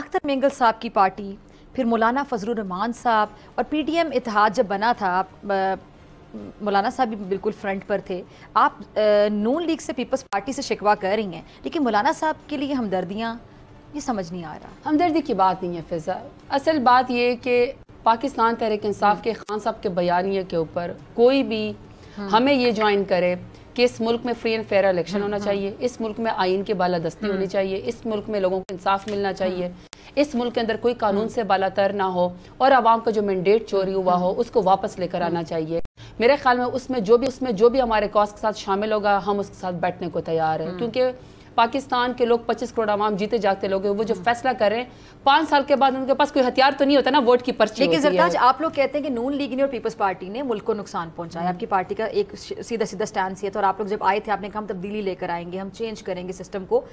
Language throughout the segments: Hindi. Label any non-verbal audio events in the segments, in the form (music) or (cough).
अख्तर मेंगल साहब की पार्टी फिर मौलाना फजलरहमान साहब और पी टी एम इतिहाद जब बना था मौलाना साहब भी बिल्कुल फ्रंट पर थे आप नून लीग से पीपल्स पार्टी से शिकवा कर रही हैं लेकिन मौलाना साहब के लिए हमदर्दियाँ ये समझ नहीं आ रहा हमदर्दी की बात नहीं है फिज़ा असल बात यह कि पाकिस्तान तहरीक इंसाफ के खान साहब के बयानी के ऊपर कोई भी हाँ। हमें ये ज्वाइन करे कि इस मुल्क में फ्री एंड फेयर इलेक्शन होना हाँ। चाहिए इस मुल्क में आइन की बालादस्ती होनी हाँ। चाहिए इस मुल्क में लोगों को इंसाफ मिलना चाहिए इस मुल्क के अंदर कोई कानून से बालातर ना हो और आवाम का जो मैंडेट चोरी हुआ हो उसको वापस लेकर आना चाहिए मेरे ख्याल में उसमें जो भी उसमें जो भी हमारे कॉज के साथ शामिल होगा हम उसके साथ बैठने को तैयार है क्योंकि पाकिस्तान के लोग पच्चीस करोड़ आवाम जीते जागते लोग वो जो फैसला कर रहे हैं पांच साल के बाद उनके पास कोई हथियार तो नहीं होता ना वोट की पर्ची लेकिन जरताज आप लोग कहते हैं कि नून लीग ने और पीपल्स पार्टी ने मुल्क को नुकसान पहुंचाया आपकी पार्टी का एक सीधा सीधा स्टैंड है तो और आप लोग जब आए थे आपने कहा हम तब्दीली लेकर आएंगे हम चेंज करेंगे सिस्टम को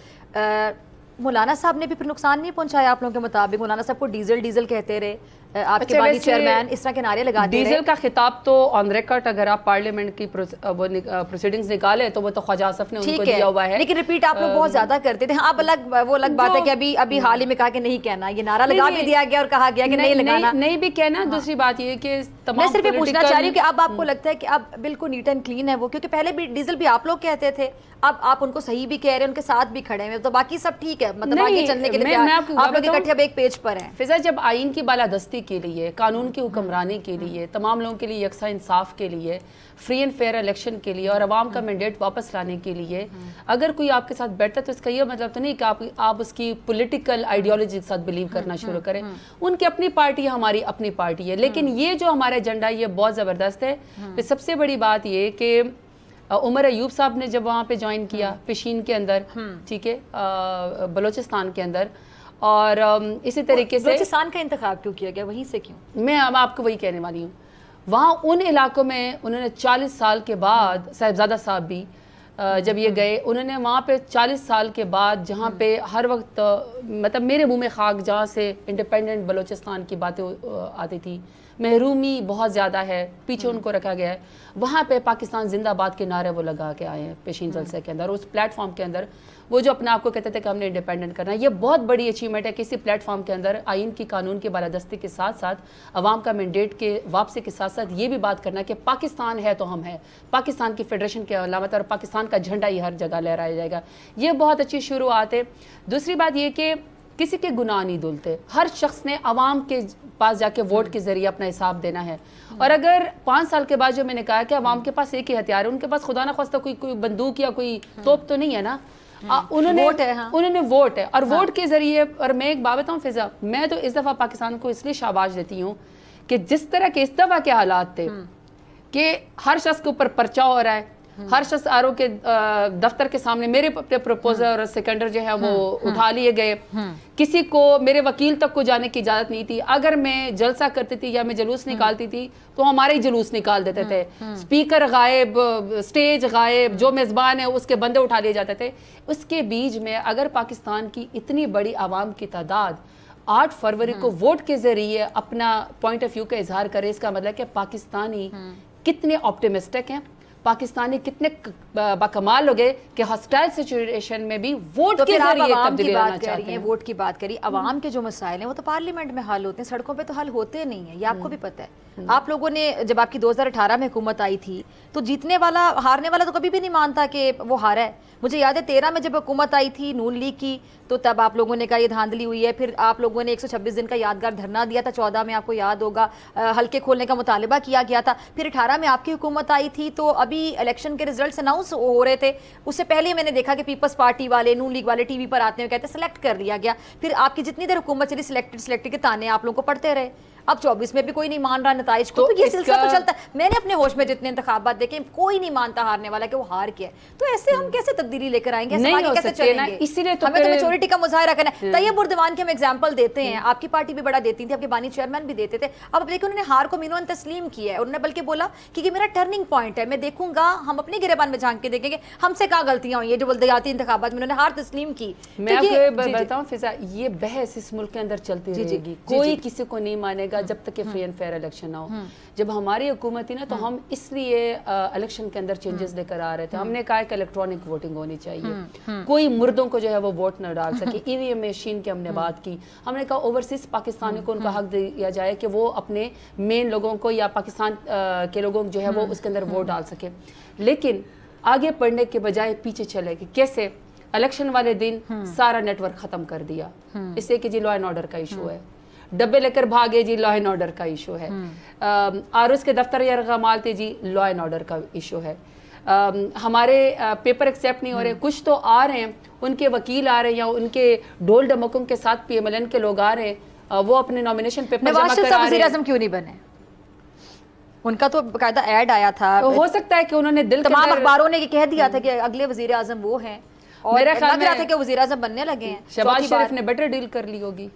मौलाना साहब ने भी फिर नुकसान नहीं पहुंचाया आप लोगों के मुताबिक मौलाना साहब को डीजल डीजल कहते रहे आपके चेयरमैन अच्छा, इस तरह के नारे लगा डीजल का खिताब तो ऑन रिकॉर्ड अगर आप पार्लियामेंट की प्रोसीडिंग्स निकाले तो वो तो ख्वाजा आसफ ने उनको दिया हुआ है लेकिन रिपीट आप लोग बहुत ज्यादा करते थे आप अलग वो अलग बात है कि अभी अभी हम्म। हाल ही में कहा कि नहीं कहना ये नारा लगा भी दिया गया और कहा गया कि नहीं लगाना नहीं भी कहना हाँ, हाँ। दूसरी बात ये कि मैं सिर्फ ये पूछना चाह रही हूँ कि अब आपको हम्म। लगता है कि अब बिल्कुल नीट एंड क्लीन है वो क्योंकि पहले भी डीजल भी आप लोग कहते थे अब आप उनको सही भी कह रहे हैं उनके साथ भी खड़े हैं तो बाकी सब ठीक है मतलब आगे चलने के लिए आप लोग इकट्ठे अब एक पेज पर हैं फिजा जब आइन की बालादस्ती के लिए कानून की हुक्मरानी के हम्म। लिए तमाम लोगों के लिए यकसा इंसाफ के लिए फ्री एंड फेयर इलेक्शन के लिए और आवाम का मैंडेट हम्म। वापस लाने के लिए हम्म। अगर कोई आपके साथ बैठता है तो इसका यह मतलब तो नहीं कि आप आप उसकी पॉलिटिकल आइडियोलॉजी के साथ बिलीव करना शुरू करें उनकी अपनी पार्टी है हमारी अपनी पार्टी है लेकिन ये जो हमारा एजेंडा है ये बहुत ज़बरदस्त है सबसे बड़ी बात ये कि उमर अयूब साहब ने जब वहाँ पे ज्वाइन किया हम्म। पेशीन के अंदर हम्म। ठीक है बलोचिस्तान के अंदर और इसी तरीके से बलोचिस्तान का इंतखब क्यों किया गया वहीं से क्यों मैं अब आपको वही कहने वाली हूँ वहाँ उन इलाकों में उन्होंने चालीस साल के बाद साहबजादा साहब भी जब ये हम्म। गए उन्होंने वहाँ पे 40 साल के बाद जहाँ पे हर वक्त मतलब मेरे मुँह में खाक जहाँ से इंडिपेंडेंट बलोचिस्तान की बातें आती थी महरूमी बहुत ज़्यादा है पीछे हम्म। उनको रखा गया है वहाँ पे पाकिस्तान जिंदाबाद के नारे वो लगा के आए हैं पेशीन हम्म। जलसे के अंदर उस प्लेटफॉर्म के अंदर वो जो अपने आप को कहते थे कि हमने इंडिपेंडेंट करना है ये बहुत बड़ी अचीवमेंट है किसी प्लेटफॉर्म के अंदर आइन की कानून की बालादस्ती के साथ साथ अवाम का मैंडेट के वापसी के साथ साथ ये भी बात करना कि पाकिस्तान है तो हम हैं पाकिस्तान की फेडरेशन की अलामत और पाकिस्तान का झंडा ही हर जगह लहराया जाएगा ये बहुत अच्छी शुरुआत है दूसरी बात ये कि किसी के गुनाह नहीं धुलते हर शख्स ने आवाम के पास जाके वोट के ज़रिए अपना हिसाब देना है और अगर पांच साल के बाद जो मैंने कहा कि आवाम के पास एक ही हथियार है उनके पास खुदा ना खास्ता कोई कोई बंदूक या कोई तोप तो नहीं है ना हाँ। उन्होंने वोट है हाँ। उन्होंने वोट है और हाँ। वोट के जरिए और मैं एक बात बताऊँ फिजा मैं तो इस दफ़ा पाकिस्तान को इसलिए शाबाश देती हूँ कि जिस तरह के इस दफ़ा के हालात थे हाँ। कि हर शख्स के ऊपर पर्चा हो रहा है हर शख्स आर के दफ्तर के सामने मेरे प्रपोजल हम्म। और सेकेंडर जो है वो हम्म। उठा हम्म। लिए गए किसी को मेरे वकील तक को जाने की इजाज़त नहीं थी अगर मैं जलसा करती थी या मैं जलूस निकालती थी तो हमारे ही जलूस निकाल देते थे स्पीकर गायब स्टेज गायब जो मेज़बान है उसके बंदे उठा लिए जाते थे उसके बीच में अगर पाकिस्तान की इतनी बड़ी आवाम की तादाद आठ फरवरी को वोट के जरिए अपना पॉइंट ऑफ व्यू का इजहार करे इसका मतलब कि पाकिस्तानी कितने ऑप्टिमिस्टिक हैं पाकिस्तानी कितने बाकमाल हो गए कि हॉस्टाइल सिचुएशन में भी वोट तो के जरिए की बात कर रही है वोट की बात करी अवाम हम्म। के जो मसाइल हैं वो तो पार्लियामेंट में हल होते हैं सड़कों पे तो हल होते नहीं है ये आपको हम्म। भी पता है हम्म। आप लोगों ने जब आपकी 2018 में हुकूमत आई थी तो जीतने वाला हारने वाला तो कभी भी नहीं मानता कि वो हारा है मुझे याद है तेरह में जब हुकूमत आई थी नून लीग की तो तब आप लोगों ने कहा ये धांधली हुई है फिर आप लोगों ने 126 दिन का यादगार धरना दिया था चौदह में आपको याद होगा हल्के खोलने का मुतालबा किया गया था फिर अठारह में आपकी हुकूमत आई थी तो अब अभी इलेक्शन के रिजल्ट अनाउंस हो रहे थे उससे पहले मैंने देखा कि पीपल्स पार्टी वाले नून लीग वाले टीवी पर आते हुए कहते सेलेक्ट कर लिया गया फिर आपकी जितनी देर हुकूमत चली सिलेक्टेड सिलेक्टेड के ताने आप लोगों को पढ़ते रहे अब चौबीस में भी कोई नहीं मान रहा नतज को तो, तो ये सिलसिला तो चलता है मैंने अपने होश में जितने इंतबात देखे कोई नहीं मानता हारने वाला कि वो हार किया तो ऐसे हम हम्म। कैसे तब्दीली लेकर आएंगे इसीलिए तो हमें तो मेचोरिटी का मुजाहरा करना है हम्म। तैयब उर्दवान के हम एग्जाम्पल देते हैं हम्म। आपकी पार्टी भी बड़ा देती थी आपके बानी चेयरमैन भी देते थे अब देखिए उन्होंने हार को मीनू तस्लीम किया है उन्होंने बल्कि बोला कि मेरा टर्निंग पॉइंट है मैं देखूंगा हम अपने गिरेबान में झांक के देखेंगे हमसे कहा गलतियां हुई है जो बल्दियाती इंतबात में उन्होंने हार तस्लीम की मैं तो बताऊँ फिजा ये बहस इस मुल्क के अंदर चलती रहेगी कोई किसी को नहीं मानेगा रहेगा हम्म। जब तक कि फ्री एंड फेयर इलेक्शन ना हो हम्म। जब हमारी हुकूमत थी ना तो हम्म। हम इसलिए इलेक्शन के अंदर चेंजेस लेकर आ रहे थे हमने कहा कि इलेक्ट्रॉनिक वोटिंग होनी चाहिए कोई मुर्दों को जो है वो वोट न डाल सके ईवीएम (laughs) मशीन की हमने बात की हमने कहा ओवरसीज पाकिस्तानी को उनका हक दिया जाए कि वो अपने मेन लोगों को या पाकिस्तान के लोगों को जो है वो उसके अंदर वोट डाल सके लेकिन आगे पढ़ने के बजाय पीछे चले कि कैसे इलेक्शन वाले दिन सारा नेटवर्क खत्म कर दिया इससे कि जी लॉ एंड ऑर्डर का इशू है डब्बे लेकर भागे जी लॉ एंड ऑर्डर का इशू है हम्म। आर के दफ्तर यरगमाल थे जी लॉ एंड ऑर्डर का इशू है आ, हमारे आ, पेपर एक्सेप्ट नहीं हो रहे हम्म। कुछ तो आ रहे हैं उनके वकील आ रहे हैं या उनके ढोल डमकों के साथ एन के लोग आ रहे हैं वो अपने नॉमिनेशन पेपर जमा करा रहे हैं क्यों नहीं बने उनका तो बकायदा ऐड आया था तो हो सकता है कि उन्होंने दिल तमाम अखबारों ने कह दिया था हम्म। कि अगले वजीर आजम वो हैं और मेरा ख्याल था कि वजीर आजम बनने लगे हैं शहबाज शरीफ ने बेटर डील कर ली होगी